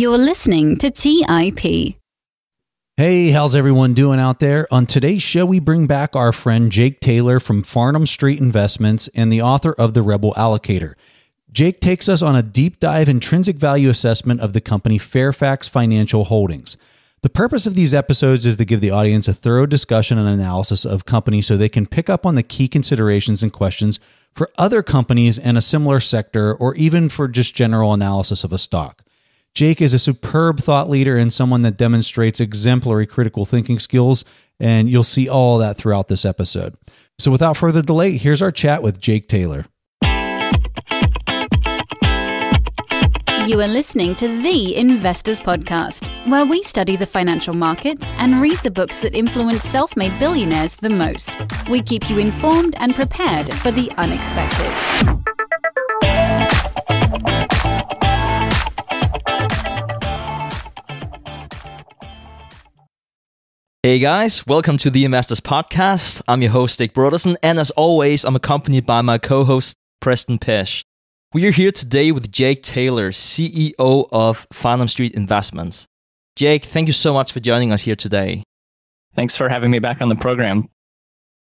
You're listening to TIP. Hey, how's everyone doing out there? On today's show, we bring back our friend Jake Taylor from Farnham Street Investments and the author of The Rebel Allocator. Jake takes us on a deep dive intrinsic value assessment of the company Fairfax Financial Holdings. The purpose of these episodes is to give the audience a thorough discussion and analysis of companies so they can pick up on the key considerations and questions for other companies in a similar sector or even for just general analysis of a stock. Jake is a superb thought leader and someone that demonstrates exemplary critical thinking skills, and you'll see all that throughout this episode. So, without further delay, here's our chat with Jake Taylor. You are listening to The Investors Podcast, where we study the financial markets and read the books that influence self made billionaires the most. We keep you informed and prepared for the unexpected. Hey guys, welcome to the Investors Podcast. I'm your host, Dick Broderson, and as always, I'm accompanied by my co host, Preston Pesh. We are here today with Jake Taylor, CEO of Farnham Street Investments. Jake, thank you so much for joining us here today. Thanks for having me back on the program.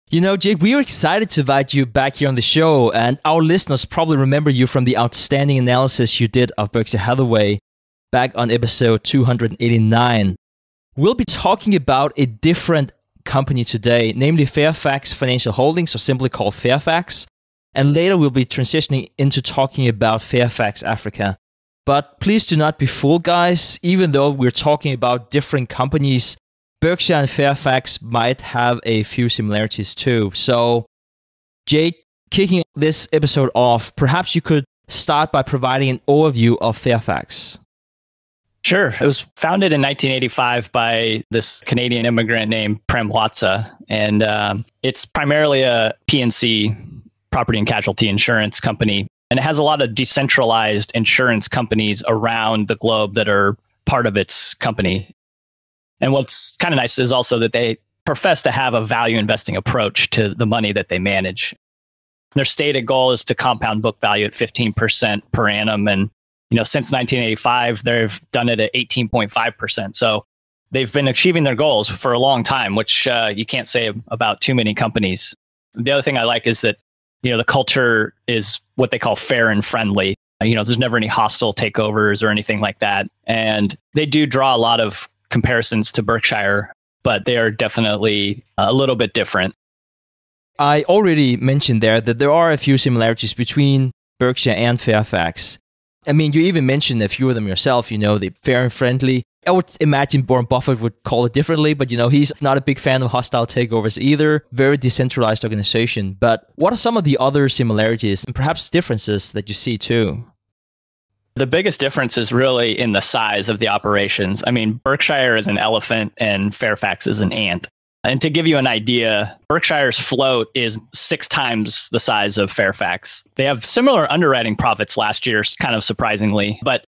You know, Jake, we are excited to invite you back here on the show, and our listeners probably remember you from the outstanding analysis you did of Berkshire Hathaway back on episode 289. We'll be talking about a different company today, namely Fairfax Financial Holdings, or simply called Fairfax. And later we'll be transitioning into talking about Fairfax Africa. But please do not be fooled, guys. Even though we're talking about different companies, Berkshire and Fairfax might have a few similarities too. So, Jake, kicking this episode off, perhaps you could start by providing an overview of Fairfax. Sure. It was founded in 1985 by this Canadian immigrant named Prem Watsa. And um, it's primarily a PNC, property and casualty insurance company. And it has a lot of decentralized insurance companies around the globe that are part of its company. And what's kind of nice is also that they profess to have a value investing approach to the money that they manage. Their stated goal is to compound book value at 15% per annum. And you know, since 1985, they've done it at 18.5%. So they've been achieving their goals for a long time, which uh, you can't say about too many companies. The other thing I like is that, you know, the culture is what they call fair and friendly. You know, there's never any hostile takeovers or anything like that. And they do draw a lot of comparisons to Berkshire, but they are definitely uh, a little bit different. I already mentioned there that there are a few similarities between Berkshire and Fairfax. I mean, you even mentioned a few of them yourself, you know, the fair and friendly. I would imagine Warren Buffett would call it differently, but you know, he's not a big fan of hostile takeovers either. Very decentralized organization. But what are some of the other similarities and perhaps differences that you see too? The biggest difference is really in the size of the operations. I mean, Berkshire is an elephant and Fairfax is an ant. And to give you an idea, Berkshire's float is six times the size of Fairfax. They have similar underwriting profits last year, kind of surprisingly, but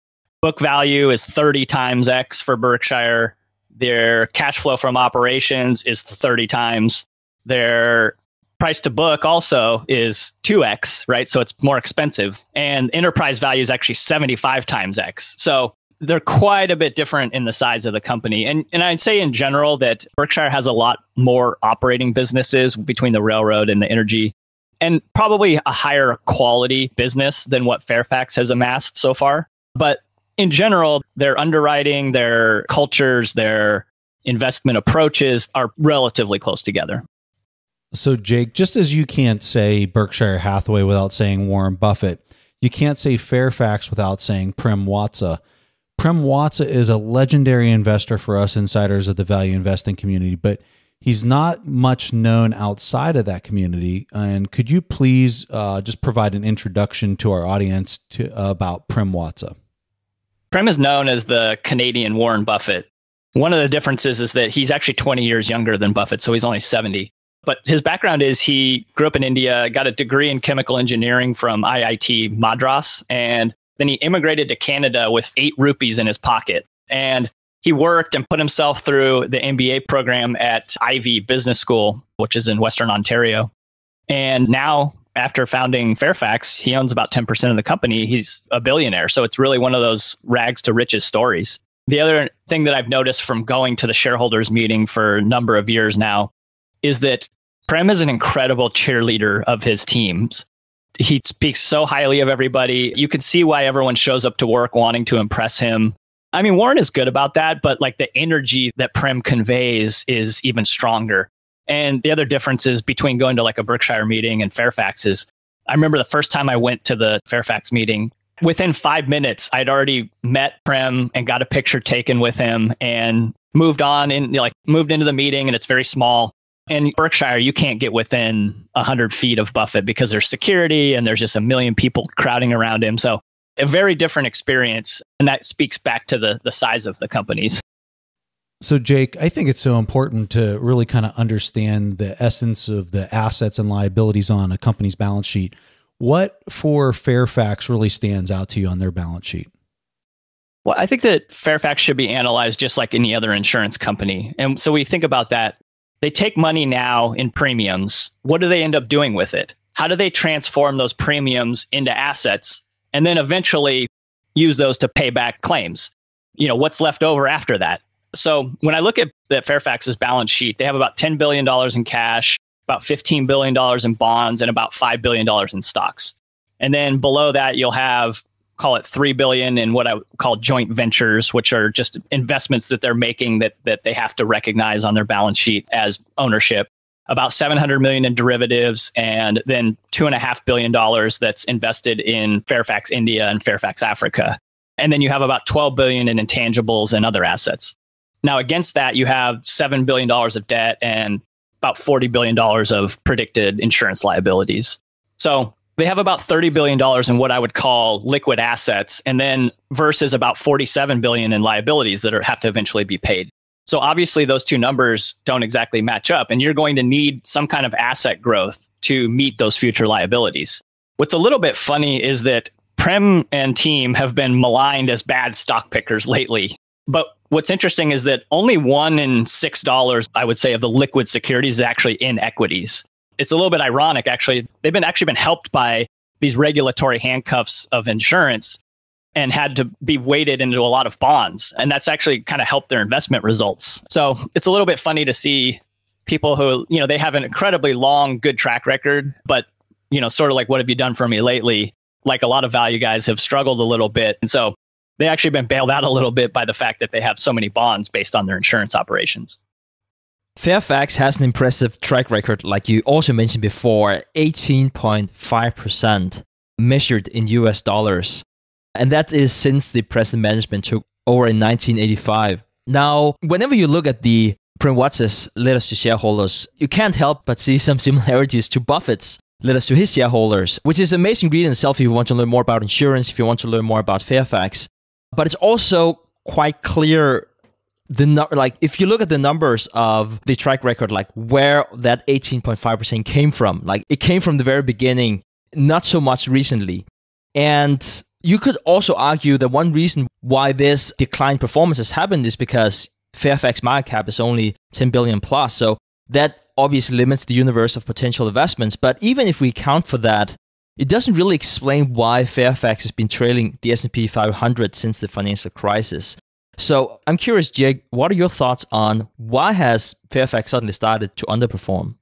book value is 30 times X for Berkshire. Their cash flow from operations is 30 times. Their price to book also is 2X, right? So it's more expensive. And enterprise value is actually 75 times X. So they're quite a bit different in the size of the company. And, and I'd say in general that Berkshire has a lot more operating businesses between the railroad and the energy, and probably a higher quality business than what Fairfax has amassed so far. But in general, their underwriting, their cultures, their investment approaches are relatively close together. So, Jake, just as you can't say Berkshire Hathaway without saying Warren Buffett, you can't say Fairfax without saying Prim Watsa. Prem Watsa is a legendary investor for us insiders of the value investing community, but he's not much known outside of that community. And could you please uh, just provide an introduction to our audience to, uh, about Prem Watsa? Prem is known as the Canadian Warren Buffett. One of the differences is that he's actually 20 years younger than Buffett, so he's only 70. But his background is he grew up in India, got a degree in chemical engineering from IIT Madras, and then he immigrated to Canada with eight rupees in his pocket. And he worked and put himself through the MBA program at Ivy Business School, which is in Western Ontario. And now, after founding Fairfax, he owns about 10% of the company. He's a billionaire. So it's really one of those rags to riches stories. The other thing that I've noticed from going to the shareholders meeting for a number of years now is that Prem is an incredible cheerleader of his teams. He speaks so highly of everybody. You can see why everyone shows up to work wanting to impress him. I mean, Warren is good about that, but like the energy that Prem conveys is even stronger. And the other difference is between going to like a Berkshire meeting and Fairfax is I remember the first time I went to the Fairfax meeting, within five minutes, I'd already met Prem and got a picture taken with him and moved on and like moved into the meeting and it's very small in Berkshire, you can't get within 100 feet of Buffett because there's security and there's just a million people crowding around him. So, a very different experience. And that speaks back to the, the size of the companies. So, Jake, I think it's so important to really kind of understand the essence of the assets and liabilities on a company's balance sheet. What for Fairfax really stands out to you on their balance sheet? Well, I think that Fairfax should be analyzed just like any other insurance company. And so we think about that they take money now in premiums. What do they end up doing with it? How do they transform those premiums into assets and then eventually use those to pay back claims? You know, what's left over after that? So when I look at the Fairfax's balance sheet, they have about $10 billion in cash, about $15 billion in bonds, and about $5 billion in stocks. And then below that, you'll have call it three billion in what I call joint ventures, which are just investments that they're making that that they have to recognize on their balance sheet as ownership. About 700 million in derivatives, and then two and a half billion dollars that's invested in Fairfax India and Fairfax Africa, and then you have about 12 billion in intangibles and other assets. Now, against that, you have seven billion dollars of debt and about 40 billion dollars of predicted insurance liabilities. So they have about $30 billion in what I would call liquid assets, and then versus about 47 billion in liabilities that are, have to eventually be paid. So obviously those two numbers don't exactly match up and you're going to need some kind of asset growth to meet those future liabilities. What's a little bit funny is that Prem and team have been maligned as bad stock pickers lately. But what's interesting is that only one in six dollars, I would say, of the liquid securities is actually in equities it's a little bit ironic, actually. They've been actually been helped by these regulatory handcuffs of insurance and had to be weighted into a lot of bonds. And that's actually kind of helped their investment results. So it's a little bit funny to see people who, you know, they have an incredibly long, good track record, but, you know, sort of like, what have you done for me lately? Like a lot of value guys have struggled a little bit. And so they actually been bailed out a little bit by the fact that they have so many bonds based on their insurance operations. Fairfax has an impressive track record, like you also mentioned before 18.5% measured in US dollars. And that is since the present management took over in 1985. Now, whenever you look at the Premwatz's letters to shareholders, you can't help but see some similarities to Buffett's letters to his shareholders, which is amazing read in itself if you want to learn more about insurance, if you want to learn more about Fairfax. But it's also quite clear the like if you look at the numbers of the track record like where that 18.5% came from like it came from the very beginning not so much recently and you could also argue that one reason why this declined performance has happened is because fairfax market cap is only 10 billion plus so that obviously limits the universe of potential investments but even if we account for that it doesn't really explain why fairfax has been trailing the s&p 500 since the financial crisis so I'm curious, Jake, what are your thoughts on why has Fairfax suddenly started to underperform?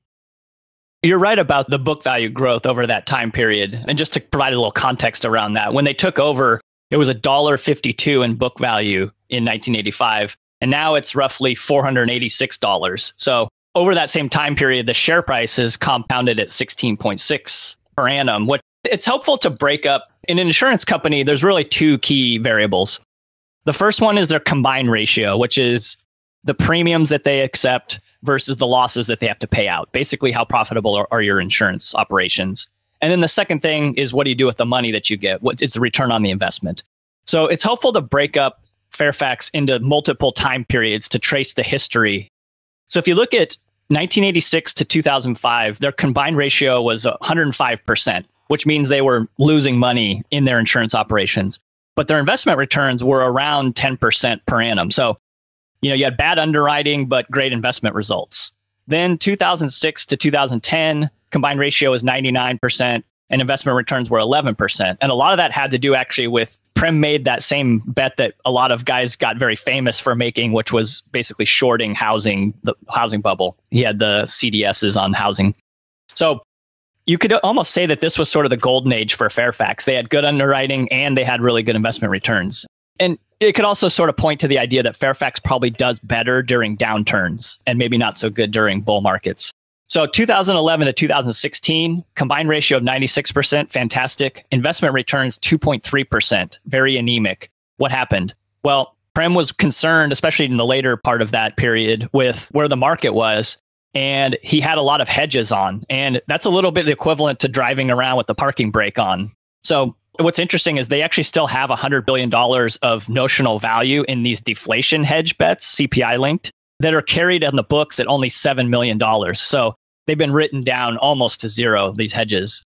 You're right about the book value growth over that time period. And just to provide a little context around that, when they took over, it was $1.52 in book value in 1985. And now it's roughly $486. So over that same time period, the share price is compounded at 16.6 per annum. What it's helpful to break up in an insurance company, there's really two key variables. The first one is their combined ratio, which is the premiums that they accept versus the losses that they have to pay out. Basically, how profitable are, are your insurance operations? And then the second thing is what do you do with the money that you get? What, it's the return on the investment. So it's helpful to break up Fairfax into multiple time periods to trace the history. So if you look at 1986 to 2005, their combined ratio was 105%, which means they were losing money in their insurance operations but their investment returns were around 10% per annum. So, you know, you had bad underwriting, but great investment results. Then 2006 to 2010, combined ratio was 99% and investment returns were 11%. And a lot of that had to do actually with Prem made that same bet that a lot of guys got very famous for making, which was basically shorting housing, the housing bubble. He had the CDSs on housing. So you could almost say that this was sort of the golden age for Fairfax. They had good underwriting and they had really good investment returns. And it could also sort of point to the idea that Fairfax probably does better during downturns and maybe not so good during bull markets. So 2011 to 2016, combined ratio of 96%, fantastic. Investment returns 2.3%, very anemic. What happened? Well, Prem was concerned, especially in the later part of that period, with where the market was and he had a lot of hedges on. And that's a little bit equivalent to driving around with the parking brake on. So what's interesting is they actually still have $100 billion of notional value in these deflation hedge bets, CPI linked, that are carried on the books at only $7 million. So they've been written down almost to zero, these hedges.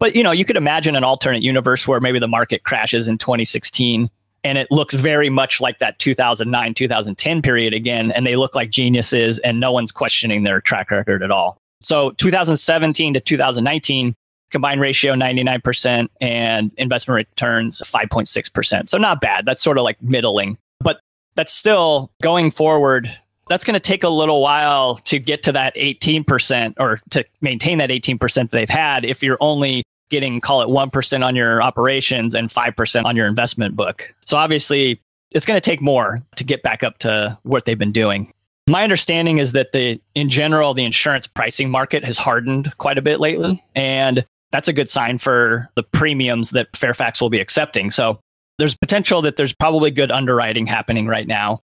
But you know, you could imagine an alternate universe where maybe the market crashes in 2016 and it looks very much like that 2009 2010 period again and they look like geniuses and no one's questioning their track record at all so 2017 to 2019 combined ratio 99% and investment returns 5.6% so not bad that's sort of like middling but that's still going forward that's going to take a little while to get to that 18% or to maintain that 18% that they've had if you're only getting call it 1% on your operations and 5% on your investment book. So obviously, it's going to take more to get back up to what they've been doing. My understanding is that the in general the insurance pricing market has hardened quite a bit lately and that's a good sign for the premiums that Fairfax will be accepting. So there's potential that there's probably good underwriting happening right now.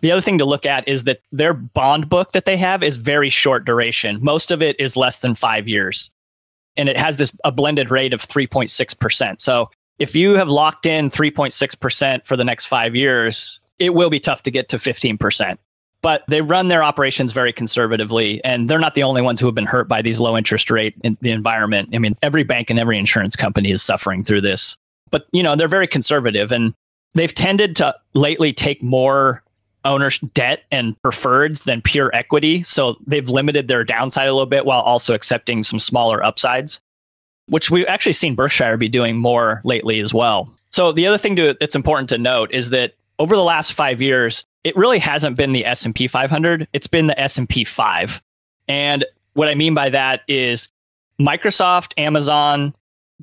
The other thing to look at is that their bond book that they have is very short duration. Most of it is less than 5 years and it has this a blended rate of 3.6%. So if you have locked in 3.6% for the next 5 years, it will be tough to get to 15%. But they run their operations very conservatively and they're not the only ones who have been hurt by these low interest rate in the environment. I mean, every bank and every insurance company is suffering through this. But, you know, they're very conservative and they've tended to lately take more owners debt and preferreds than pure equity. So they've limited their downside a little bit while also accepting some smaller upsides, which we've actually seen Berkshire be doing more lately as well. So the other thing to, that's important to note is that over the last five years, it really hasn't been the S&P 500. It's been the S&P 5. And what I mean by that is Microsoft, Amazon,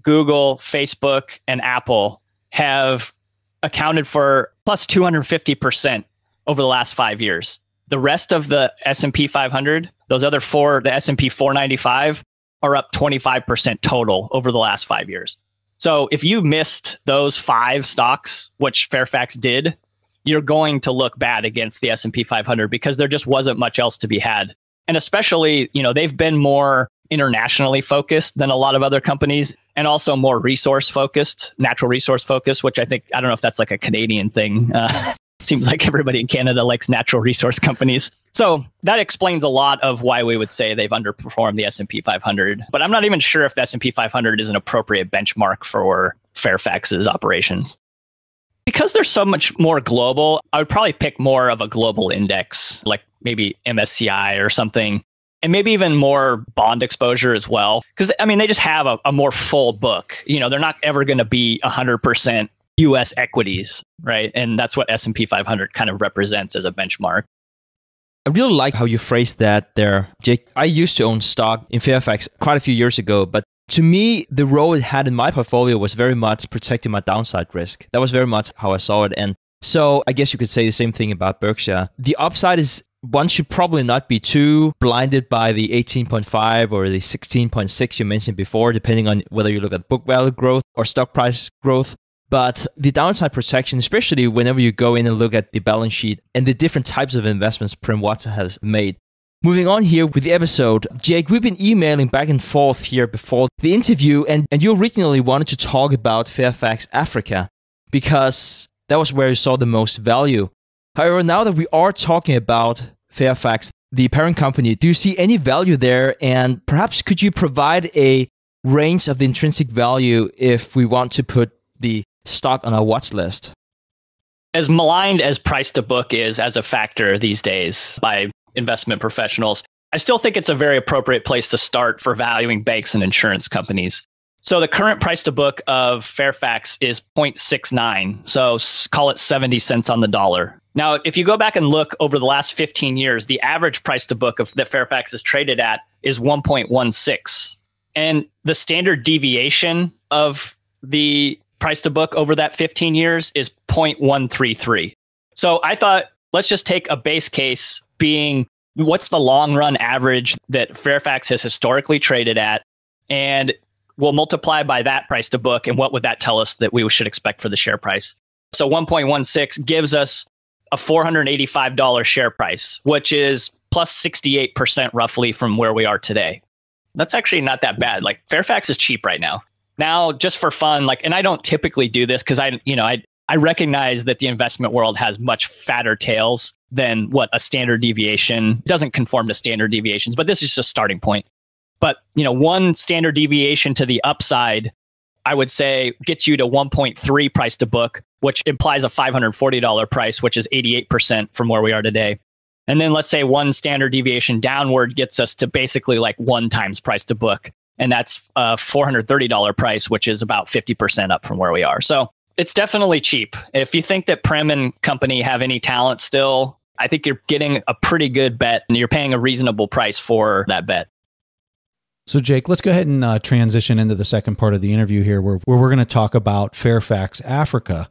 Google, Facebook, and Apple have accounted for plus 250% over the last five years. The rest of the S&P 500, those other four, the S&P 495, are up 25% total over the last five years. So if you missed those five stocks, which Fairfax did, you're going to look bad against the S&P 500 because there just wasn't much else to be had. And especially, you know, they've been more internationally focused than a lot of other companies and also more resource focused, natural resource focused, which I think, I don't know if that's like a Canadian thing, uh, seems like everybody in Canada likes natural resource companies. So that explains a lot of why we would say they've underperformed the S&P 500. But I'm not even sure if the S&P 500 is an appropriate benchmark for Fairfax's operations. Because they're so much more global, I would probably pick more of a global index, like maybe MSCI or something, and maybe even more bond exposure as well. Because, I mean, they just have a, a more full book. You know, they're not ever going to be 100% US equities, right? And that's what S&P 500 kind of represents as a benchmark. I really like how you phrased that there, Jake. I used to own stock in Fairfax quite a few years ago, but to me, the role it had in my portfolio was very much protecting my downside risk. That was very much how I saw it. And so I guess you could say the same thing about Berkshire. The upside is one should probably not be too blinded by the 18.5 or the 16.6 you mentioned before, depending on whether you look at book value growth or stock price growth. But the downside protection, especially whenever you go in and look at the balance sheet and the different types of investments Prim has made. Moving on here with the episode, Jake, we've been emailing back and forth here before the interview, and, and you originally wanted to talk about Fairfax Africa because that was where you saw the most value. However, now that we are talking about Fairfax, the parent company, do you see any value there? And perhaps could you provide a range of the intrinsic value if we want to put the stock on a watch list. As maligned as price to book is as a factor these days by investment professionals, I still think it's a very appropriate place to start for valuing banks and insurance companies. So the current price to book of Fairfax is 0.69. So call it 70 cents on the dollar. Now, if you go back and look over the last 15 years, the average price to book of, that Fairfax is traded at is 1.16. And the standard deviation of the price to book over that 15 years is 0.133. So I thought let's just take a base case being what's the long run average that Fairfax has historically traded at and we'll multiply by that price to book and what would that tell us that we should expect for the share price. So 1.16 gives us a $485 share price, which is plus 68% roughly from where we are today. That's actually not that bad. Like Fairfax is cheap right now now just for fun like and i don't typically do this because i you know i i recognize that the investment world has much fatter tails than what a standard deviation doesn't conform to standard deviations but this is just a starting point but you know one standard deviation to the upside i would say gets you to 1.3 price to book which implies a $540 price which is 88% from where we are today and then let's say one standard deviation downward gets us to basically like one times price to book and that's a uh, $430 price, which is about 50% up from where we are. So it's definitely cheap. If you think that Prem and company have any talent still, I think you're getting a pretty good bet and you're paying a reasonable price for that bet. So, Jake, let's go ahead and uh, transition into the second part of the interview here where, where we're going to talk about Fairfax Africa.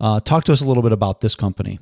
Uh, talk to us a little bit about this company.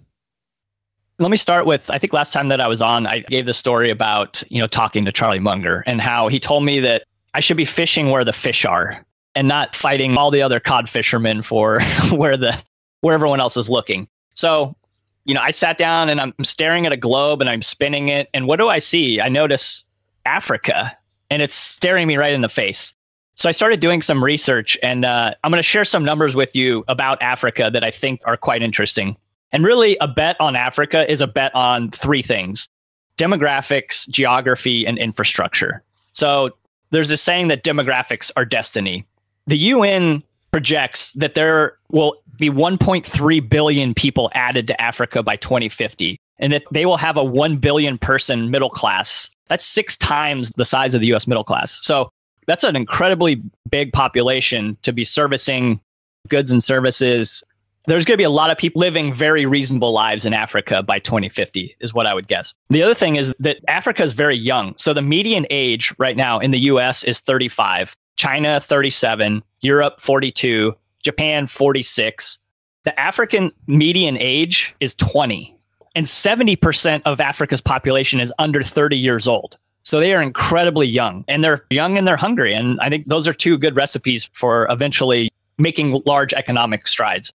Let me start with I think last time that I was on, I gave the story about, you know, talking to Charlie Munger and how he told me that I should be fishing where the fish are and not fighting all the other cod fishermen for where the where everyone else is looking. So, you know, I sat down and I'm staring at a globe and I'm spinning it and what do I see? I notice Africa and it's staring me right in the face. So I started doing some research and uh, I'm going to share some numbers with you about Africa that I think are quite interesting. And really, a bet on Africa is a bet on three things demographics, geography, and infrastructure. So there's a saying that demographics are destiny. The UN projects that there will be 1.3 billion people added to Africa by 2050 and that they will have a 1 billion person middle class. That's six times the size of the US middle class. So that's an incredibly big population to be servicing goods and services there's going to be a lot of people living very reasonable lives in Africa by 2050, is what I would guess. The other thing is that Africa is very young. So the median age right now in the US is 35, China 37, Europe 42, Japan 46. The African median age is 20, and 70% of Africa's population is under 30 years old. So they are incredibly young and they're young and they're hungry. And I think those are two good recipes for eventually making large economic strides.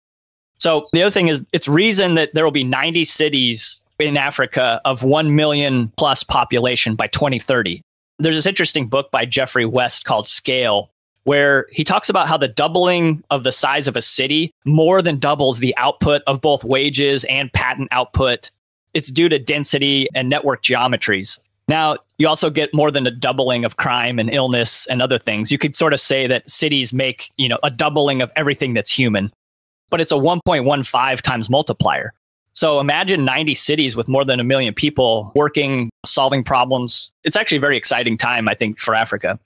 So the other thing is, it's reason that there will be 90 cities in Africa of 1 million plus population by 2030. There's this interesting book by Jeffrey West called Scale, where he talks about how the doubling of the size of a city more than doubles the output of both wages and patent output. It's due to density and network geometries. Now, you also get more than a doubling of crime and illness and other things. You could sort of say that cities make, you know, a doubling of everything that's human but it's a 1.15 times multiplier. So imagine 90 cities with more than a million people working, solving problems. It's actually a very exciting time, I think, for Africa.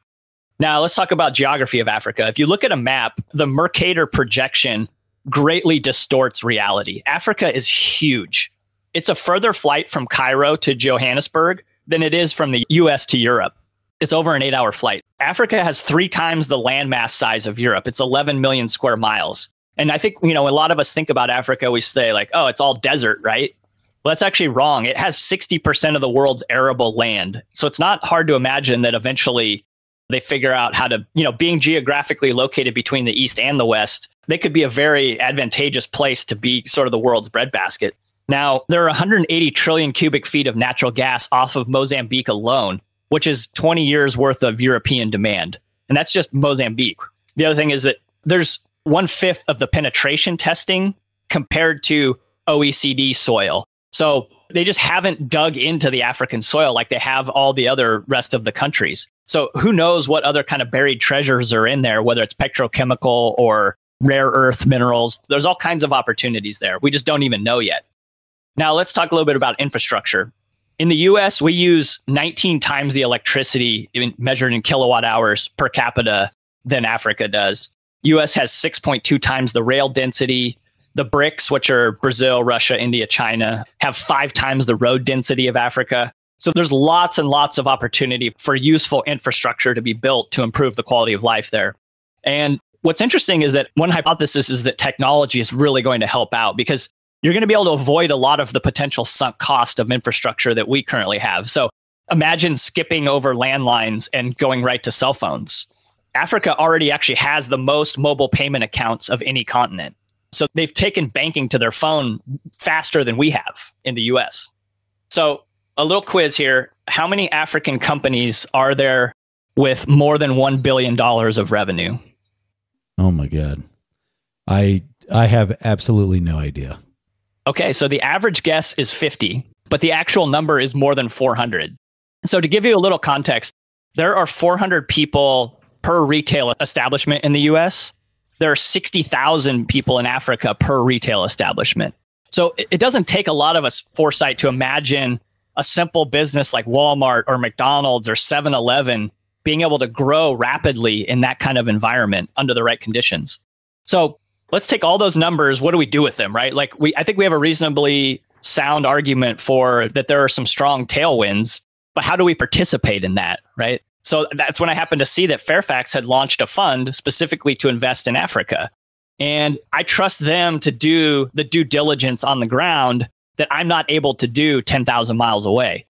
Now, let's talk about geography of Africa. If you look at a map, the Mercator projection greatly distorts reality. Africa is huge. It's a further flight from Cairo to Johannesburg than it is from the US to Europe. It's over an eight hour flight. Africa has three times the landmass size of Europe. It's 11 million square miles. And I think, you know, a lot of us think about Africa, we say, like, oh, it's all desert, right? Well, that's actually wrong. It has 60% of the world's arable land. So it's not hard to imagine that eventually they figure out how to, you know, being geographically located between the East and the West, they could be a very advantageous place to be sort of the world's breadbasket. Now, there are 180 trillion cubic feet of natural gas off of Mozambique alone, which is 20 years worth of European demand. And that's just Mozambique. The other thing is that there's one fifth of the penetration testing compared to OECD soil. So they just haven't dug into the African soil like they have all the other rest of the countries. So who knows what other kind of buried treasures are in there, whether it's petrochemical or rare earth minerals. There's all kinds of opportunities there. We just don't even know yet. Now let's talk a little bit about infrastructure. In the US, we use 19 times the electricity measured in kilowatt hours per capita than Africa does. US has 6.2 times the rail density. The BRICS, which are Brazil, Russia, India, China, have five times the road density of Africa. So there's lots and lots of opportunity for useful infrastructure to be built to improve the quality of life there. And what's interesting is that one hypothesis is that technology is really going to help out because you're going to be able to avoid a lot of the potential sunk cost of infrastructure that we currently have. So imagine skipping over landlines and going right to cell phones. Africa already actually has the most mobile payment accounts of any continent. So they've taken banking to their phone faster than we have in the US. So, a little quiz here. How many African companies are there with more than 1 billion dollars of revenue? Oh my god. I I have absolutely no idea. Okay, so the average guess is 50, but the actual number is more than 400. So to give you a little context, there are 400 people per retail establishment in the US. There are 60,000 people in Africa per retail establishment. So it doesn't take a lot of us foresight to imagine a simple business like Walmart or McDonald's or 7 Eleven being able to grow rapidly in that kind of environment under the right conditions. So let's take all those numbers. What do we do with them, right? Like we, I think we have a reasonably sound argument for that there are some strong tailwinds, but how do we participate in that, right? So that's when I happened to see that Fairfax had launched a fund specifically to invest in Africa. And I trust them to do the due diligence on the ground that I'm not able to do 10,000 miles away.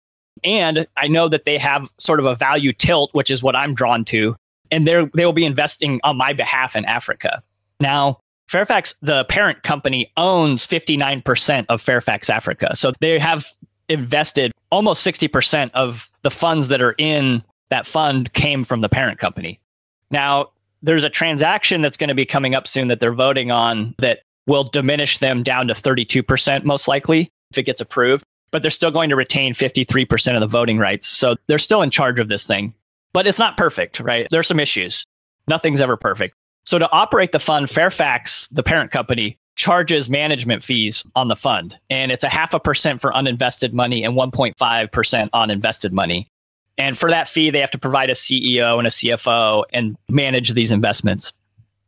And I know that they have sort of a value tilt, which is what I'm drawn to. And they they will be investing on my behalf in Africa. Now, Fairfax, the parent company, owns 59% of Fairfax Africa. So they have invested almost 60% of the funds that are in that fund came from the parent company. Now, there's a transaction that's going to be coming up soon that they're voting on that will diminish them down to 32% most likely if it gets approved, but they're still going to retain 53% of the voting rights. So they're still in charge of this thing. But it's not perfect, right? There's some issues. Nothing's ever perfect. So to operate the fund, Fairfax, the parent company, charges management fees on the fund. And it's a half a percent for uninvested money and 1.5% on invested money. And for that fee, they have to provide a CEO and a CFO and manage these investments.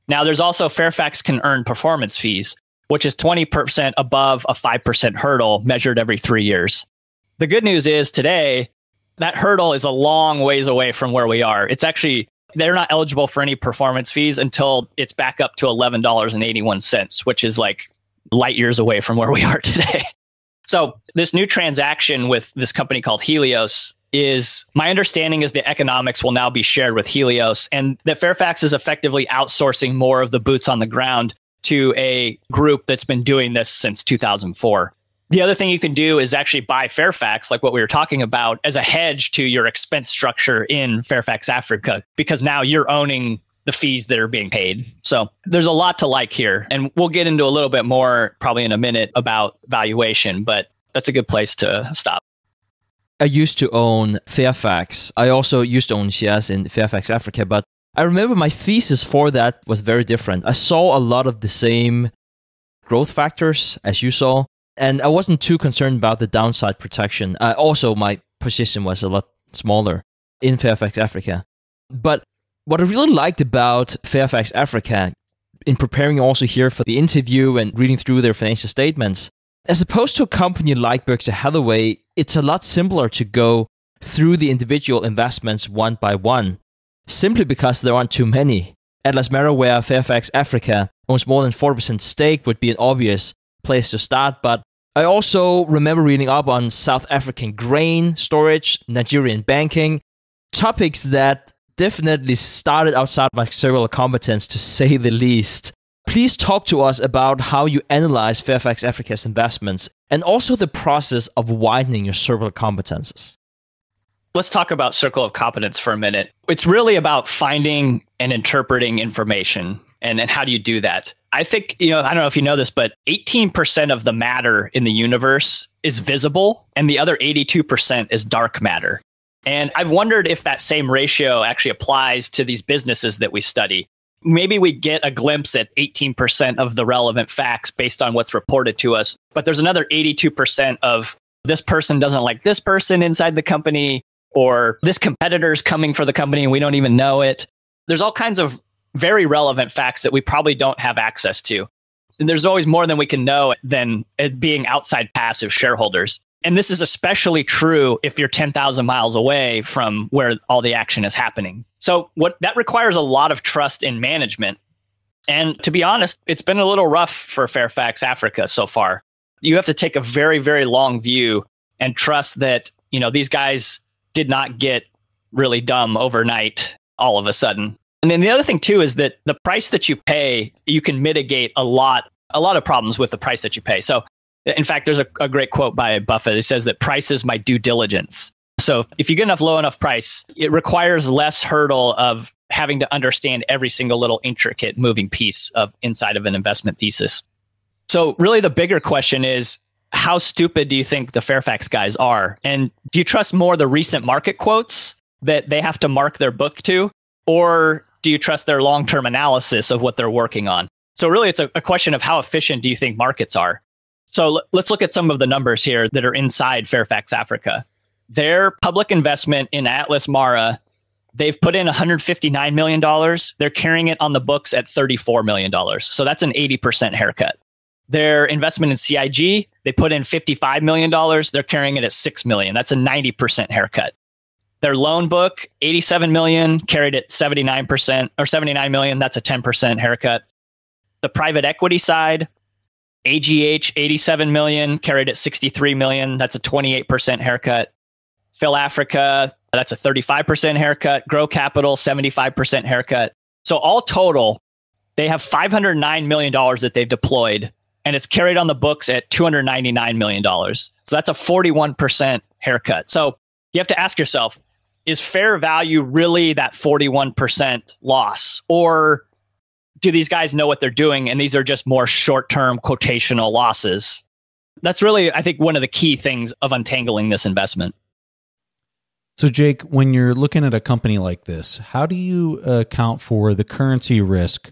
Now, there's also Fairfax can earn performance fees, which is 20% above a 5% hurdle measured every three years. The good news is today, that hurdle is a long ways away from where we are. It's actually, they're not eligible for any performance fees until it's back up to $11.81, which is like light years away from where we are today. So, this new transaction with this company called Helios is my understanding is the economics will now be shared with Helios and that Fairfax is effectively outsourcing more of the boots on the ground to a group that's been doing this since 2004. The other thing you can do is actually buy Fairfax, like what we were talking about, as a hedge to your expense structure in Fairfax Africa, because now you're owning the fees that are being paid. So there's a lot to like here. And we'll get into a little bit more probably in a minute about valuation, but that's a good place to stop. I used to own Fairfax. I also used to own shares in Fairfax Africa, but I remember my thesis for that was very different. I saw a lot of the same growth factors as you saw, and I wasn't too concerned about the downside protection. Uh, also, my position was a lot smaller in Fairfax Africa. But what I really liked about Fairfax Africa in preparing also here for the interview and reading through their financial statements as opposed to a company like Berkshire Hathaway, it's a lot simpler to go through the individual investments one by one, simply because there aren't too many. Atlas Meroware Fairfax Africa owns more than four percent stake would be an obvious place to start, but I also remember reading up on South African grain storage, Nigerian banking, topics that definitely started outside my circle of competence to say the least. Please talk to us about how you analyze Fairfax Africa's investments and also the process of widening your circle of competences. Let's talk about circle of competence for a minute. It's really about finding and interpreting information. And, and how do you do that? I think, you know, I don't know if you know this, but 18% of the matter in the universe is visible, and the other 82% is dark matter. And I've wondered if that same ratio actually applies to these businesses that we study maybe we get a glimpse at 18% of the relevant facts based on what's reported to us. But there's another 82% of this person doesn't like this person inside the company, or this competitor is coming for the company and we don't even know it. There's all kinds of very relevant facts that we probably don't have access to. And there's always more than we can know than it being outside passive shareholders. And this is especially true if you're 10,000 miles away from where all the action is happening. So what that requires a lot of trust in management. And to be honest, it's been a little rough for Fairfax Africa so far. You have to take a very, very long view and trust that, you know, these guys did not get really dumb overnight all of a sudden. And then the other thing too is that the price that you pay, you can mitigate a lot, a lot of problems with the price that you pay. So in fact, there's a, a great quote by Buffett. It says that price is my due diligence. So if you get enough low enough price, it requires less hurdle of having to understand every single little intricate moving piece of inside of an investment thesis. So really the bigger question is how stupid do you think the Fairfax guys are? And do you trust more the recent market quotes that they have to mark their book to or do you trust their long-term analysis of what they're working on? So really it's a, a question of how efficient do you think markets are? So l- let's look at some of the numbers here that are inside Fairfax Africa their public investment in Atlas Mara, they've put in $159 million. They're carrying it on the books at $34 million. So that's an 80% haircut. Their investment in CIG, they put in $55 million. They're carrying it at $6 million. That's a 90% haircut. Their loan book, 87 million, carried at 79% or 79 million. That's a 10% haircut. The private equity side, AGH, 87 million, carried at 63 million. That's a 28% haircut. Phil Africa, that's a 35% haircut. Grow Capital, 75% haircut. So all total, they have $509 million that they've deployed and it's carried on the books at $299 million. So that's a 41% haircut. So you have to ask yourself, is fair value really that 41% loss? Or do these guys know what they're doing and these are just more short-term quotational losses? That's really, I think, one of the key things of untangling this investment. So, Jake, when you're looking at a company like this, how do you uh, account for the currency risk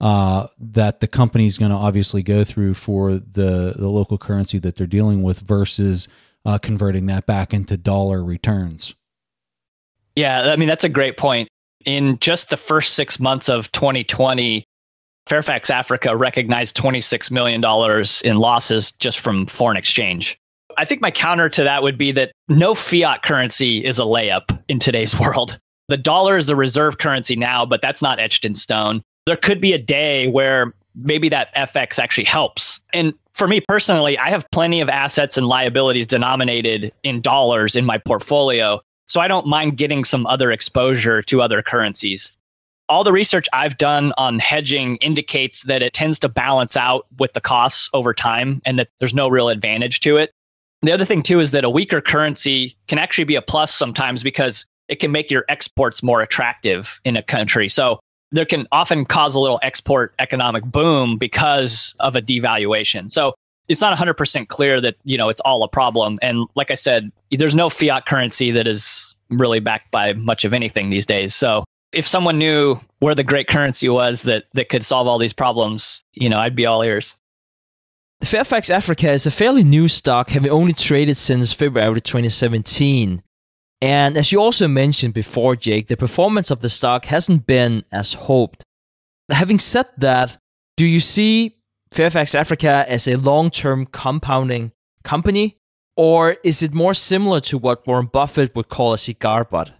uh, that the company is going to obviously go through for the, the local currency that they're dealing with versus uh, converting that back into dollar returns? Yeah, I mean, that's a great point. In just the first six months of 2020, Fairfax Africa recognized $26 million in losses just from foreign exchange. I think my counter to that would be that no fiat currency is a layup in today's world. The dollar is the reserve currency now, but that's not etched in stone. There could be a day where maybe that FX actually helps. And for me personally, I have plenty of assets and liabilities denominated in dollars in my portfolio. So I don't mind getting some other exposure to other currencies. All the research I've done on hedging indicates that it tends to balance out with the costs over time and that there's no real advantage to it. The other thing too is that a weaker currency can actually be a plus sometimes because it can make your exports more attractive in a country. So there can often cause a little export economic boom because of a devaluation. So it's not 100% clear that, you know, it's all a problem. And like I said, there's no fiat currency that is really backed by much of anything these days. So if someone knew where the great currency was that that could solve all these problems, you know, I'd be all ears. The Fairfax Africa is a fairly new stock, having only traded since February 2017. And as you also mentioned before, Jake, the performance of the stock hasn't been as hoped. Having said that, do you see Fairfax Africa as a long term compounding company, or is it more similar to what Warren Buffett would call a cigar butt?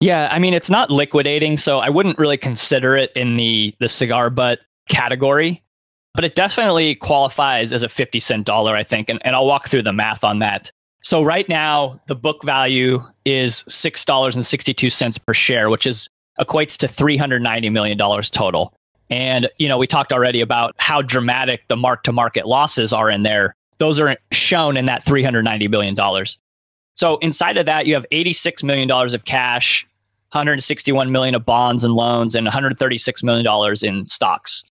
Yeah, I mean it's not liquidating, so I wouldn't really consider it in the the cigar butt category but it definitely qualifies as a 50 cent dollar, I think. And, and I'll walk through the math on that. So right now, the book value is $6.62 per share, which is equates to $390 million total. And, you know, we talked already about how dramatic the mark to market losses are in there. Those are shown in that $390 million. So inside of that, you have $86 million of cash, 161 million of bonds and loans, and $136 million in stocks.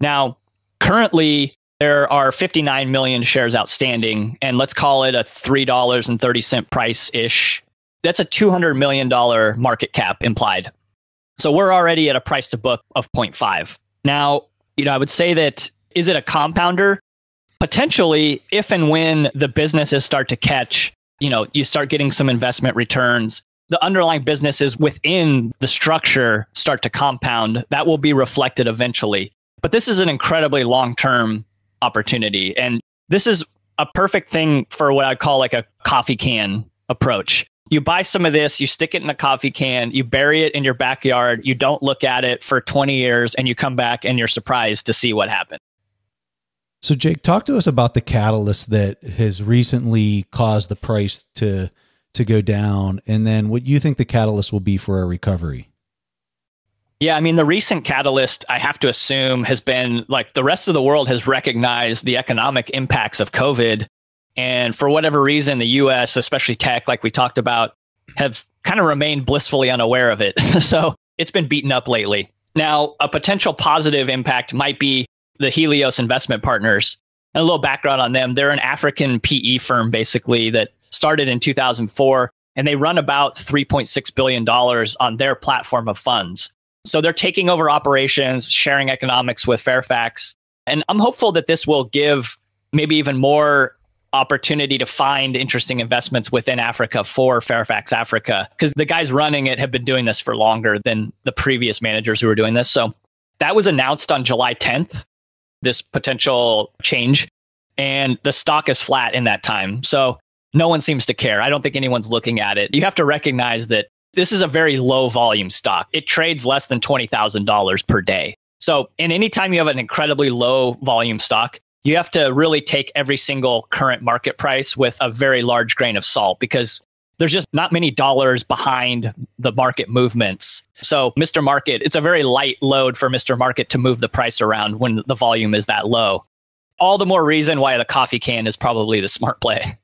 Now, currently there are 59 million shares outstanding, and let's call it a $3.30 price ish. That's a $200 million market cap implied. So we're already at a price to book of 0.5. Now, you know, I would say that is it a compounder? Potentially, if and when the businesses start to catch, you know, you start getting some investment returns, the underlying businesses within the structure start to compound. That will be reflected eventually. But this is an incredibly long term opportunity. And this is a perfect thing for what I'd call like a coffee can approach. You buy some of this, you stick it in a coffee can, you bury it in your backyard, you don't look at it for 20 years, and you come back and you're surprised to see what happened. So, Jake, talk to us about the catalyst that has recently caused the price to to go down, and then what you think the catalyst will be for a recovery. Yeah, I mean, the recent catalyst, I have to assume, has been like the rest of the world has recognized the economic impacts of COVID. And for whatever reason, the US, especially tech, like we talked about, have kind of remained blissfully unaware of it. so it's been beaten up lately. Now, a potential positive impact might be the Helios investment partners. And a little background on them they're an African PE firm, basically, that started in 2004, and they run about $3.6 billion on their platform of funds. So they're taking over operations, sharing economics with Fairfax. And I'm hopeful that this will give maybe even more opportunity to find interesting investments within Africa for Fairfax Africa because the guys running it have been doing this for longer than the previous managers who were doing this. So that was announced on July 10th, this potential change. And the stock is flat in that time. So no one seems to care. I don't think anyone's looking at it. You have to recognize that this is a very low volume stock. It trades less than $20,000 per day. So, in any time you have an incredibly low volume stock, you have to really take every single current market price with a very large grain of salt because there's just not many dollars behind the market movements. So, Mr. Market, it's a very light load for Mr. Market to move the price around when the volume is that low. All the more reason why the coffee can is probably the smart play.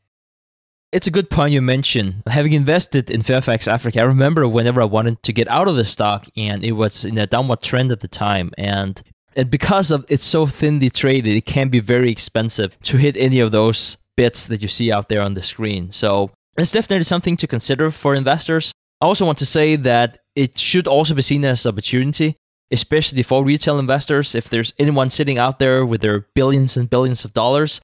It's a good point you mentioned. Having invested in Fairfax Africa, I remember whenever I wanted to get out of the stock and it was in a downward trend at the time. And and because of it's so thinly traded, it can be very expensive to hit any of those bits that you see out there on the screen. So it's definitely something to consider for investors. I also want to say that it should also be seen as opportunity, especially for retail investors. If there's anyone sitting out there with their billions and billions of dollars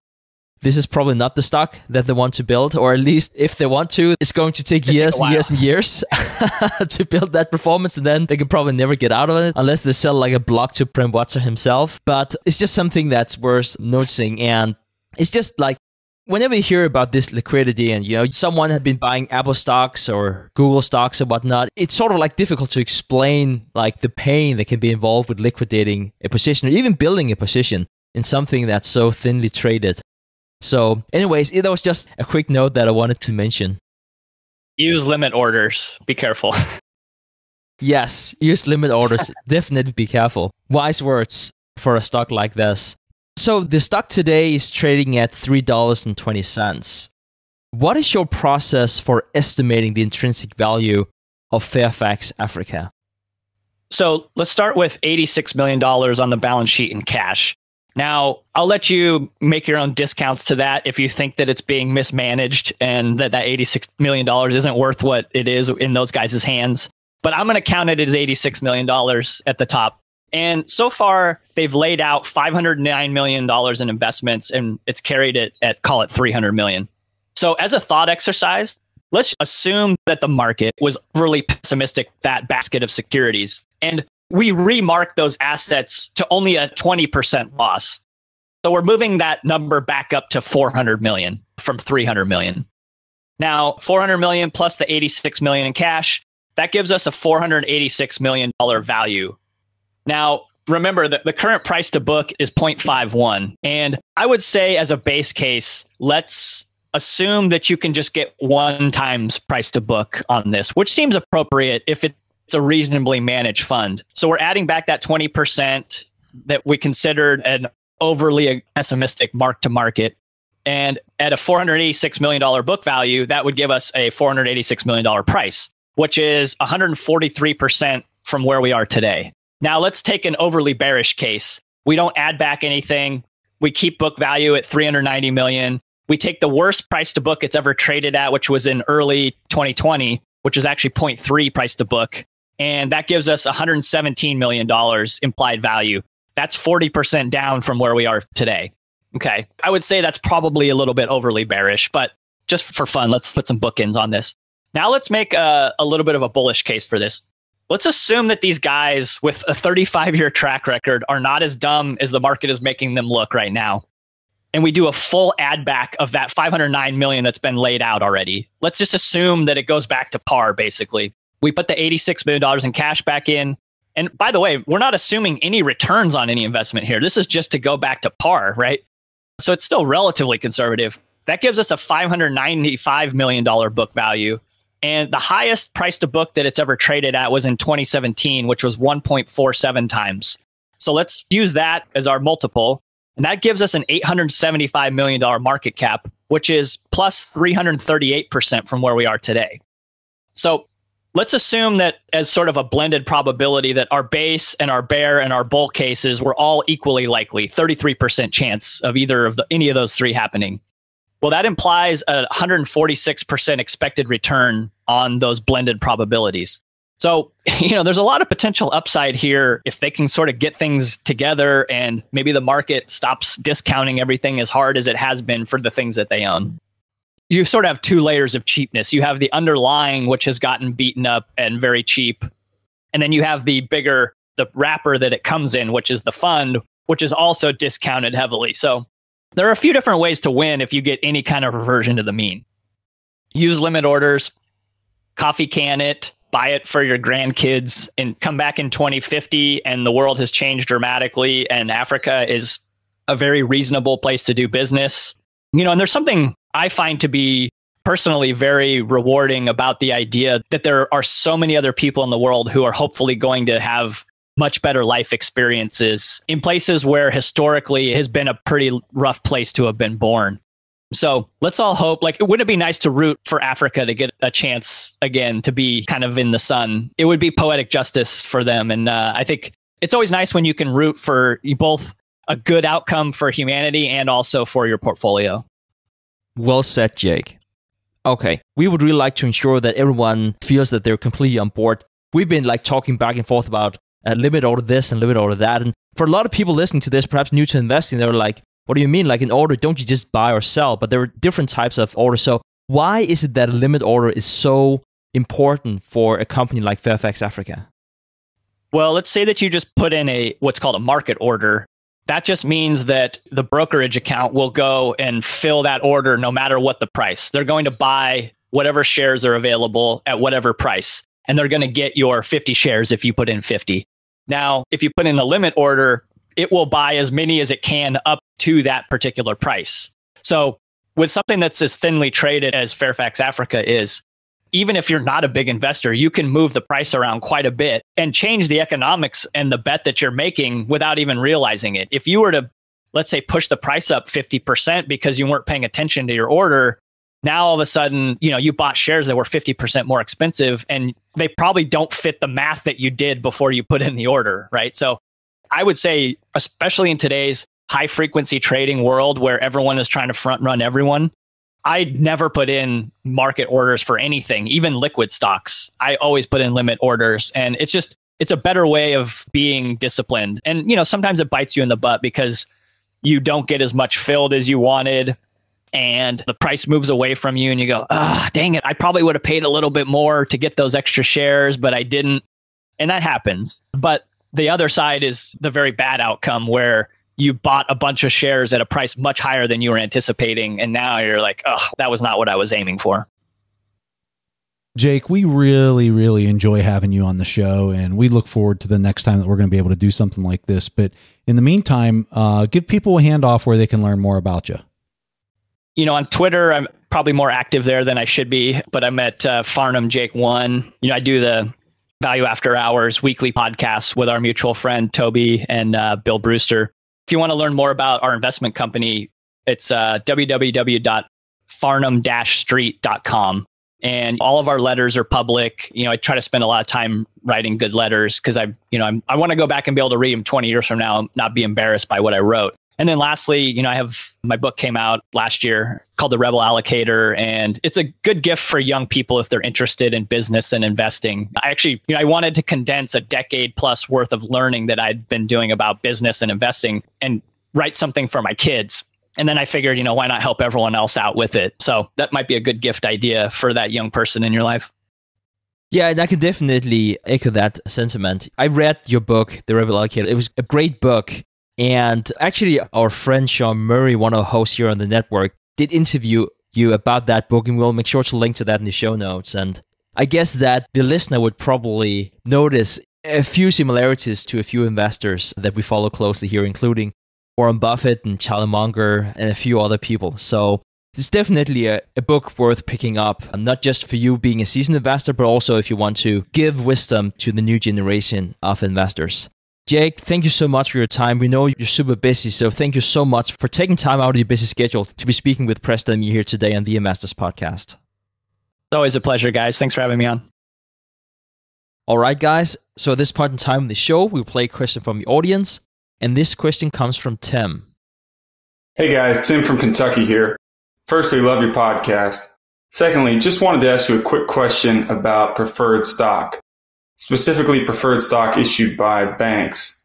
this is probably not the stock that they want to build, or at least if they want to, it's going to take years and years and years to build that performance. And then they can probably never get out of it unless they sell like a block to Prem Watsa himself. But it's just something that's worth noticing. And it's just like, Whenever you hear about this liquidity and you know someone had been buying Apple stocks or Google stocks and whatnot, it's sort of like difficult to explain like the pain that can be involved with liquidating a position or even building a position in something that's so thinly traded. So, anyways, that was just a quick note that I wanted to mention. Use limit orders. Be careful. yes, use limit orders. Definitely be careful. Wise words for a stock like this. So, the stock today is trading at $3.20. What is your process for estimating the intrinsic value of Fairfax Africa? So, let's start with $86 million on the balance sheet in cash. Now, I'll let you make your own discounts to that if you think that it's being mismanaged and that that $86 million isn't worth what it is in those guys' hands. But I'm going to count it as $86 million at the top. And so far, they've laid out $509 million in investments and it's carried it at, call it 300 million. So as a thought exercise, let's assume that the market was really pessimistic that basket of securities. And we remark those assets to only a 20% loss. So we're moving that number back up to 400 million from 300 million. Now, 400 million plus the 86 million in cash, that gives us a 486 million dollar value. Now, remember that the current price to book is 0.51 and I would say as a base case, let's assume that you can just get one times price to book on this, which seems appropriate if it it's a reasonably managed fund. So we're adding back that 20% that we considered an overly pessimistic mark to market. And at a $486 million book value, that would give us a $486 million price, which is 143% from where we are today. Now, let's take an overly bearish case. We don't add back anything. We keep book value at 390 million. We take the worst price to book it's ever traded at, which was in early 2020, which is actually 0.3 price to book. And that gives us $117 million implied value. That's 40% down from where we are today. Okay. I would say that's probably a little bit overly bearish, but just for fun, let's put some bookends on this. Now let's make a, a little bit of a bullish case for this. Let's assume that these guys with a 35 year track record are not as dumb as the market is making them look right now. And we do a full add back of that 509 million that's been laid out already. Let's just assume that it goes back to par, basically. We put the $86 million in cash back in. And by the way, we're not assuming any returns on any investment here. This is just to go back to par, right? So it's still relatively conservative. That gives us a $595 million book value. And the highest price to book that it's ever traded at was in 2017, which was 1.47 times. So let's use that as our multiple. And that gives us an $875 million market cap, which is plus 338% from where we are today. So let's assume that as sort of a blended probability that our base and our bear and our bull cases were all equally likely 33% chance of either of the, any of those three happening well that implies a 146% expected return on those blended probabilities so you know there's a lot of potential upside here if they can sort of get things together and maybe the market stops discounting everything as hard as it has been for the things that they own you sort of have two layers of cheapness. You have the underlying, which has gotten beaten up and very cheap. And then you have the bigger, the wrapper that it comes in, which is the fund, which is also discounted heavily. So there are a few different ways to win if you get any kind of reversion to the mean. Use limit orders, coffee can it, buy it for your grandkids, and come back in 2050 and the world has changed dramatically and Africa is a very reasonable place to do business. You know, and there's something I find to be personally very rewarding about the idea that there are so many other people in the world who are hopefully going to have much better life experiences in places where historically it has been a pretty rough place to have been born. So let's all hope, like, wouldn't it be nice to root for Africa to get a chance again to be kind of in the sun? It would be poetic justice for them. And uh, I think it's always nice when you can root for both a good outcome for humanity and also for your portfolio. Well said, Jake. Okay, we would really like to ensure that everyone feels that they're completely on board. We've been like talking back and forth about uh, limit order this and limit order that. And for a lot of people listening to this, perhaps new to investing, they're like, what do you mean? Like an order, don't you just buy or sell? But there are different types of order. So why is it that a limit order is so important for a company like Fairfax Africa? Well, let's say that you just put in a what's called a market order that just means that the brokerage account will go and fill that order no matter what the price. They're going to buy whatever shares are available at whatever price, and they're going to get your 50 shares if you put in 50. Now, if you put in a limit order, it will buy as many as it can up to that particular price. So, with something that's as thinly traded as Fairfax Africa is, even if you're not a big investor, you can move the price around quite a bit and change the economics and the bet that you're making without even realizing it. If you were to, let's say, push the price up 50% because you weren't paying attention to your order, now all of a sudden, you know, you bought shares that were 50% more expensive and they probably don't fit the math that you did before you put in the order, right? So I would say, especially in today's high frequency trading world where everyone is trying to front run everyone, I never put in market orders for anything, even liquid stocks. I always put in limit orders. And it's just, it's a better way of being disciplined. And, you know, sometimes it bites you in the butt because you don't get as much filled as you wanted and the price moves away from you and you go, oh, dang it, I probably would have paid a little bit more to get those extra shares, but I didn't. And that happens. But the other side is the very bad outcome where you bought a bunch of shares at a price much higher than you were anticipating. And now you're like, oh, that was not what I was aiming for. Jake, we really, really enjoy having you on the show, and we look forward to the next time that we're going to be able to do something like this. But in the meantime, uh, give people a handoff where they can learn more about you. You know, on Twitter, I'm probably more active there than I should be, but I'm at uh, Farnham Jake One. You know, I do the Value After Hours weekly podcast with our mutual friend Toby and uh, Bill Brewster. If you want to learn more about our investment company, it's uh, www.farnham-street.com. And all of our letters are public. You know, I try to spend a lot of time writing good letters because I, you know, I'm, I want to go back and be able to read them 20 years from now, not be embarrassed by what I wrote. And then lastly, you know, I have my book came out last year called The Rebel Allocator, and it's a good gift for young people if they're interested in business and investing. I actually, you know, I wanted to condense a decade plus worth of learning that I'd been doing about business and investing and write something for my kids. And then I figured, you know, why not help everyone else out with it? So that might be a good gift idea for that young person in your life. Yeah, and I can definitely echo that sentiment. I read your book, The Rebel Allocator. It was a great book. And actually, our friend Sean Murray, one of the hosts here on the network, did interview you about that book, and we'll make sure to link to that in the show notes. And I guess that the listener would probably notice a few similarities to a few investors that we follow closely here, including Warren Buffett and Charlie Munger and a few other people. So it's definitely a, a book worth picking up, and not just for you being a seasoned investor, but also if you want to give wisdom to the new generation of investors. Jake, thank you so much for your time. We know you're super busy, so thank you so much for taking time out of your busy schedule to be speaking with Preston and me here today on the Masters podcast. It's always a pleasure, guys. Thanks for having me on. All right, guys. So at this point in time in the show, we play a question from the audience, and this question comes from Tim. Hey guys, Tim from Kentucky here. Firstly, love your podcast. Secondly, just wanted to ask you a quick question about preferred stock specifically preferred stock issued by banks.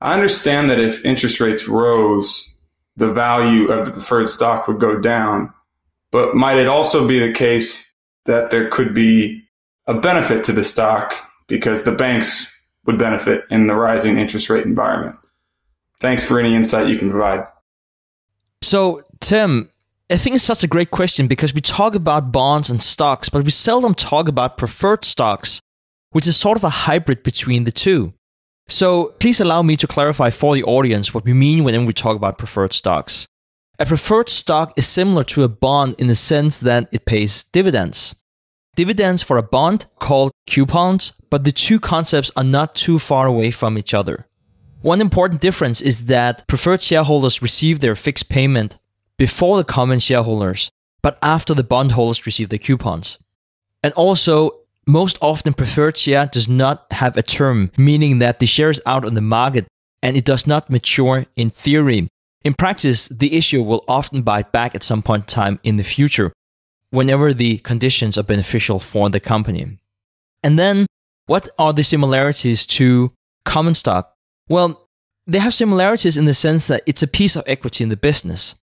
I understand that if interest rates rose, the value of the preferred stock would go down, but might it also be the case that there could be a benefit to the stock because the banks would benefit in the rising interest rate environment? Thanks for any insight you can provide. So, Tim, I think it's such a great question because we talk about bonds and stocks, but we seldom talk about preferred stocks which is sort of a hybrid between the two. So please allow me to clarify for the audience what we mean when we talk about preferred stocks. A preferred stock is similar to a bond in the sense that it pays dividends. Dividends for a bond called coupons, but the two concepts are not too far away from each other. One important difference is that preferred shareholders receive their fixed payment before the common shareholders, but after the bondholders receive the coupons. And also, most often, preferred share does not have a term, meaning that the share is out on the market and it does not mature in theory. In practice, the issue will often buy back at some point in time in the future, whenever the conditions are beneficial for the company. And then, what are the similarities to common stock? Well, they have similarities in the sense that it's a piece of equity in the business.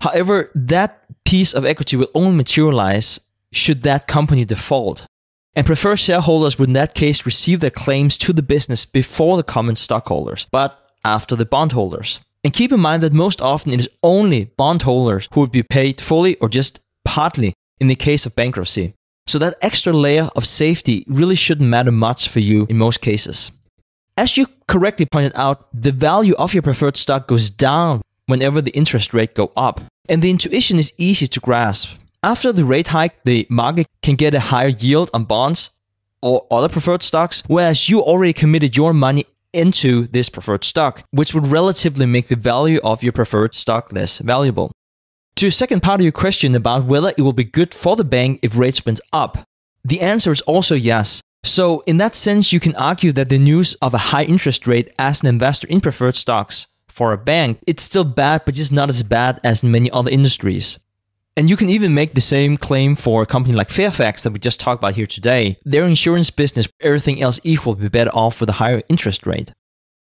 However, that piece of equity will only materialize should that company default and preferred shareholders would in that case receive their claims to the business before the common stockholders, but after the bondholders. And keep in mind that most often it is only bondholders who would be paid fully or just partly in the case of bankruptcy. So that extra layer of safety really shouldn't matter much for you in most cases. As you correctly pointed out, the value of your preferred stock goes down whenever the interest rate go up. And the intuition is easy to grasp. After the rate hike, the market can get a higher yield on bonds or other preferred stocks, whereas you already committed your money into this preferred stock, which would relatively make the value of your preferred stock less valuable. To the second part of your question about whether it will be good for the bank if rates went up, the answer is also yes. So, in that sense, you can argue that the news of a high interest rate as an investor in preferred stocks for a bank, it's still bad, but just not as bad as in many other industries. And you can even make the same claim for a company like Fairfax that we just talked about here today. Their insurance business, everything else equal, would be better off with a higher interest rate.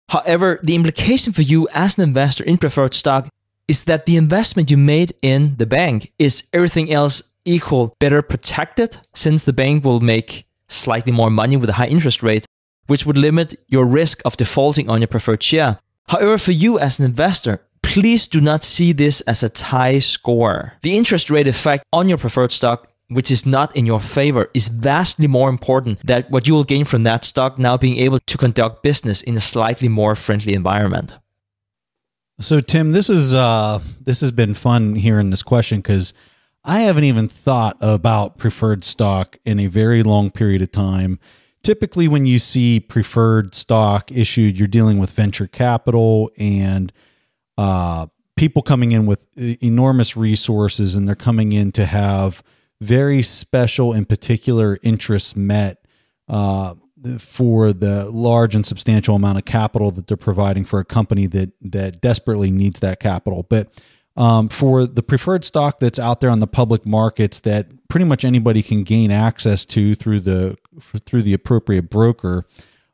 However, the implication for you as an investor in preferred stock is that the investment you made in the bank is everything else equal better protected since the bank will make slightly more money with a high interest rate, which would limit your risk of defaulting on your preferred share. However, for you as an investor, Please do not see this as a tie score. The interest rate effect on your preferred stock which is not in your favor is vastly more important than what you will gain from that stock now being able to conduct business in a slightly more friendly environment. So Tim, this is uh, this has been fun hearing this question because I haven't even thought about preferred stock in a very long period of time. Typically, when you see preferred stock issued, you're dealing with venture capital and uh, people coming in with enormous resources and they're coming in to have very special and particular interests met uh, for the large and substantial amount of capital that they're providing for a company that that desperately needs that capital. But um, for the preferred stock that's out there on the public markets that pretty much anybody can gain access to through the through the appropriate broker,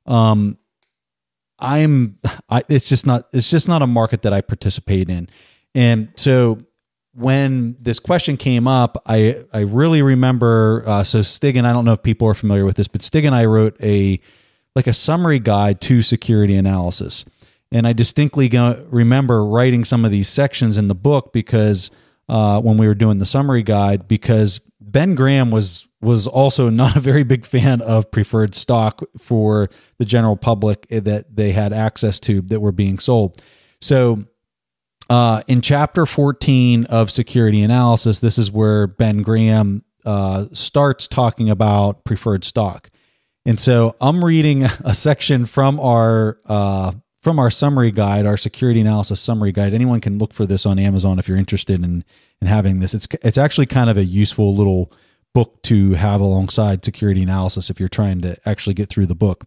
um, I'm I, it's just not it's just not a market that I participate in. And so when this question came up, I I really remember. Uh, so Stig and I don't know if people are familiar with this, but Stig and I wrote a like a summary guide to security analysis, and I distinctly go, remember writing some of these sections in the book because uh, when we were doing the summary guide, because Ben Graham was was also not a very big fan of preferred stock for the general public that they had access to that were being sold. So, uh, in chapter 14 of Security Analysis, this is where Ben Graham uh, starts talking about preferred stock. And so I'm reading a section from our uh, from our summary guide, our security analysis summary guide. Anyone can look for this on Amazon if you're interested in in having this. It's it's actually kind of a useful little book to have alongside security analysis if you're trying to actually get through the book.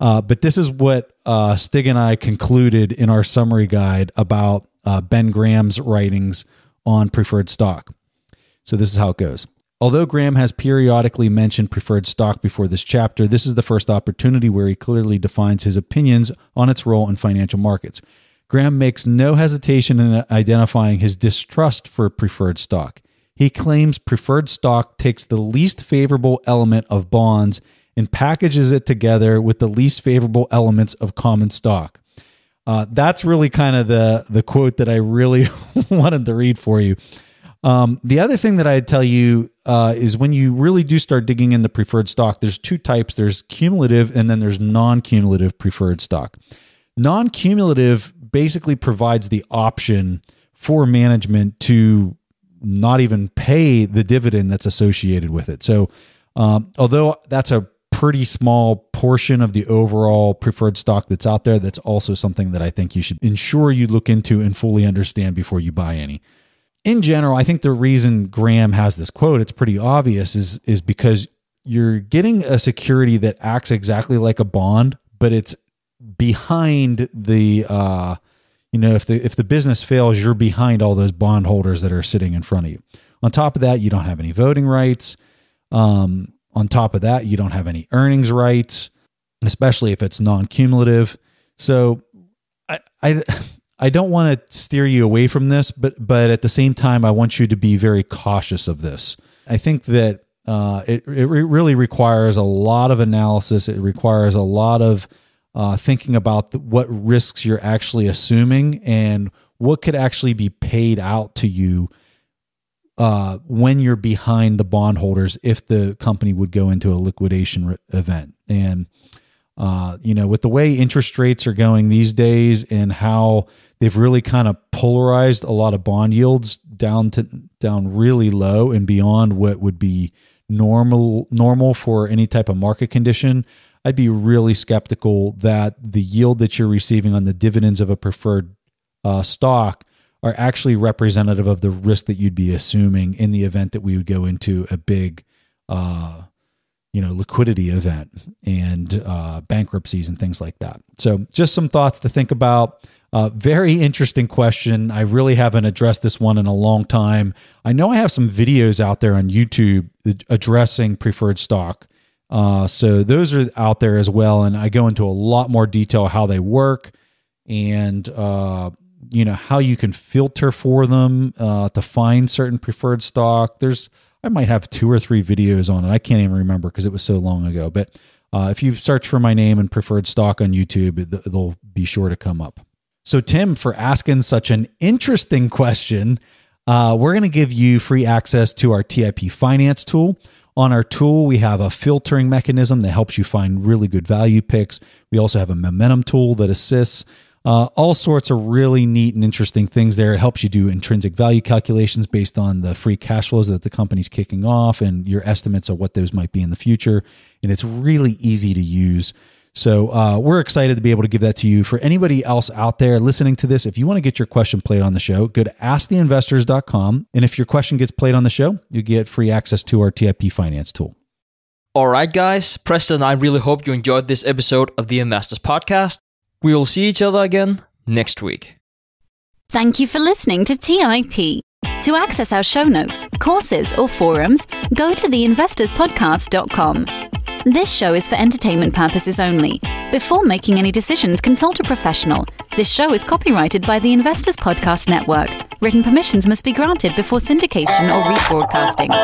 Uh, but this is what uh, Stig and I concluded in our summary guide about uh, Ben Graham's writings on preferred stock. So this is how it goes. Although Graham has periodically mentioned preferred stock before this chapter, this is the first opportunity where he clearly defines his opinions on its role in financial markets. Graham makes no hesitation in identifying his distrust for preferred stock. He claims preferred stock takes the least favorable element of bonds and packages it together with the least favorable elements of common stock. Uh, that's really kind of the the quote that I really wanted to read for you. Um, the other thing that I tell you uh, is when you really do start digging in the preferred stock, there's two types there's cumulative and then there's non cumulative preferred stock. Non cumulative basically provides the option for management to not even pay the dividend that's associated with it. So, um, although that's a pretty small portion of the overall preferred stock that's out there, that's also something that I think you should ensure you look into and fully understand before you buy any in general, I think the reason Graham has this quote, it's pretty obvious, is is because you're getting a security that acts exactly like a bond, but it's behind the uh, you know if the if the business fails, you're behind all those bondholders that are sitting in front of you. On top of that, you don't have any voting rights. Um, on top of that, you don't have any earnings rights, especially if it's non cumulative. So I I I don't want to steer you away from this, but but at the same time, I want you to be very cautious of this. I think that uh, it it re- really requires a lot of analysis. It requires a lot of uh, thinking about the, what risks you're actually assuming and what could actually be paid out to you uh, when you're behind the bondholders if the company would go into a liquidation re- event and uh, you know, with the way interest rates are going these days and how they've really kind of polarized a lot of bond yields down to down really low and beyond what would be normal normal for any type of market condition. I'd be really skeptical that the yield that you're receiving on the dividends of a preferred uh, stock are actually representative of the risk that you'd be assuming in the event that we would go into a big uh, you know liquidity event and uh, bankruptcies and things like that. So just some thoughts to think about. Uh, very interesting question. I really haven't addressed this one in a long time. I know I have some videos out there on YouTube addressing preferred stock. Uh, so those are out there as well. And I go into a lot more detail how they work and, uh, you know, how you can filter for them uh, to find certain preferred stock. There's I might have two or three videos on it. I can't even remember because it was so long ago. But uh, if you search for my name and preferred stock on YouTube, they'll be sure to come up. So, Tim, for asking such an interesting question, uh, we're going to give you free access to our TIP finance tool. On our tool, we have a filtering mechanism that helps you find really good value picks. We also have a momentum tool that assists uh, all sorts of really neat and interesting things there. It helps you do intrinsic value calculations based on the free cash flows that the company's kicking off and your estimates of what those might be in the future. And it's really easy to use. So uh, we're excited to be able to give that to you. For anybody else out there listening to this, if you want to get your question played on the show, go to asktheinvestors.com. And if your question gets played on the show, you get free access to our TIP finance tool. All right, guys. Preston and I really hope you enjoyed this episode of the Investors Podcast. We will see each other again next week. Thank you for listening to TIP. To access our show notes, courses, or forums, go to theinvestorspodcast.com. This show is for entertainment purposes only. Before making any decisions, consult a professional. This show is copyrighted by the Investors Podcast Network. Written permissions must be granted before syndication or rebroadcasting.